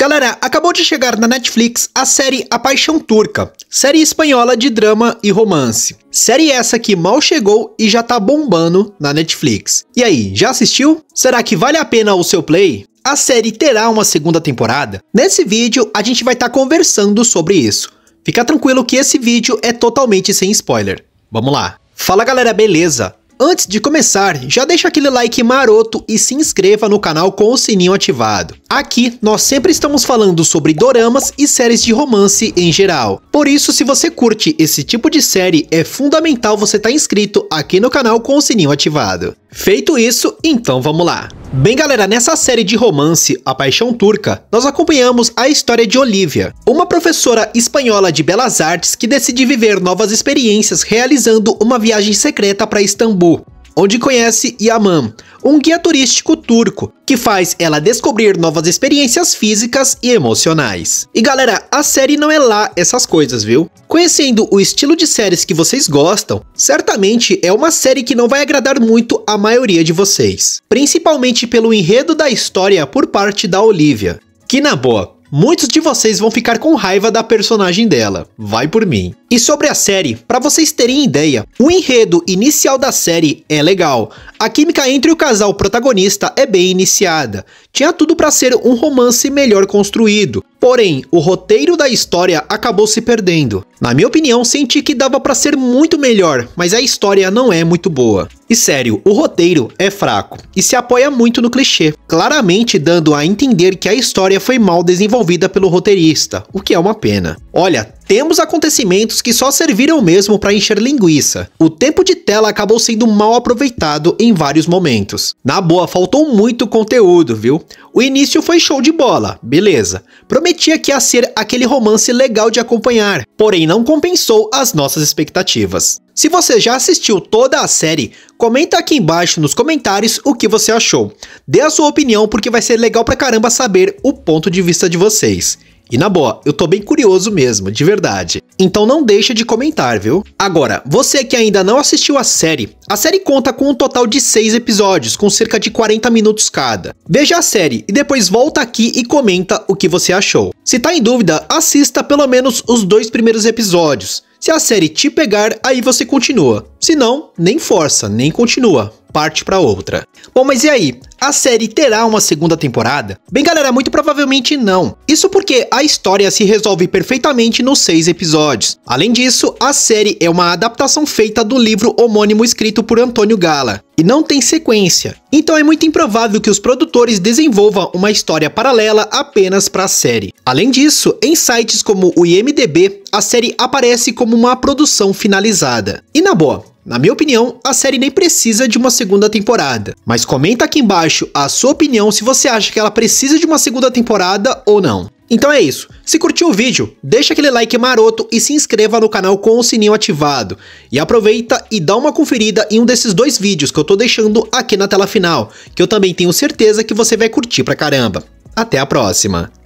Galera, acabou de chegar na Netflix a série A Paixão Turca, série espanhola de drama e romance. Série essa que mal chegou e já tá bombando na Netflix. E aí, já assistiu? Será que vale a pena o seu play? A série terá uma segunda temporada? Nesse vídeo a gente vai estar tá conversando sobre isso. Fica tranquilo que esse vídeo é totalmente sem spoiler. Vamos lá. Fala galera, beleza? Antes de começar, já deixa aquele like maroto e se inscreva no canal com o sininho ativado. Aqui, nós sempre estamos falando sobre doramas e séries de romance em geral. Por isso, se você curte esse tipo de série, é fundamental você estar tá inscrito aqui no canal com o sininho ativado. Feito isso, então vamos lá. Bem, galera, nessa série de romance A Paixão Turca, nós acompanhamos a história de Olivia, uma professora espanhola de belas artes que decide viver novas experiências realizando uma viagem secreta para Istambul onde conhece Yaman, um guia turístico turco, que faz ela descobrir novas experiências físicas e emocionais. E galera, a série não é lá essas coisas, viu? Conhecendo o estilo de séries que vocês gostam, certamente é uma série que não vai agradar muito a maioria de vocês, principalmente pelo enredo da história por parte da Olivia, que na boa, Muitos de vocês vão ficar com raiva da personagem dela, vai por mim. E sobre a série, para vocês terem ideia, o enredo inicial da série é legal. A química entre o casal protagonista é bem iniciada. Tinha tudo para ser um romance melhor construído. Porém, o roteiro da história acabou se perdendo. Na minha opinião, senti que dava para ser muito melhor, mas a história não é muito boa. E sério, o roteiro é fraco e se apoia muito no clichê, claramente dando a entender que a história foi mal desenvolvida pelo roteirista, o que é uma pena. Olha, temos acontecimentos que só serviram mesmo para encher linguiça. O tempo de tela acabou sendo mal aproveitado em vários momentos. Na boa, faltou muito conteúdo, viu? O início foi show de bola, beleza. Prometia que ia ser aquele romance legal de acompanhar, porém não compensou as nossas expectativas. Se você já assistiu toda a série, comenta aqui embaixo nos comentários o que você achou. Dê a sua opinião porque vai ser legal pra caramba saber o ponto de vista de vocês. E na boa, eu tô bem curioso mesmo, de verdade. Então não deixa de comentar, viu? Agora, você que ainda não assistiu a série a série conta com um total de 6 episódios, com cerca de 40 minutos cada. Veja a série e depois volta aqui e comenta o que você achou. Se tá em dúvida, assista pelo menos os dois primeiros episódios. Se a série te pegar, aí você continua. Se não, nem força, nem continua. Parte para outra. Bom, mas e aí? A série terá uma segunda temporada? Bem, galera, muito provavelmente não. Isso porque a história se resolve perfeitamente nos seis episódios. Além disso, a série é uma adaptação feita do livro homônimo escrito por Antônio Gala, e não tem sequência. Então é muito improvável que os produtores desenvolvam uma história paralela apenas para a série. Além disso, em sites como o IMDB, a série aparece como uma produção finalizada. E na boa, na minha opinião, a série nem precisa de uma segunda temporada. Mas comenta aqui embaixo a sua opinião se você acha que ela precisa de uma segunda temporada ou não. Então é isso. Se curtiu o vídeo, deixa aquele like maroto e se inscreva no canal com o sininho ativado. E aproveita e dá uma conferida em um desses dois vídeos que eu tô deixando aqui na tela final, que eu também tenho certeza que você vai curtir pra caramba. Até a próxima!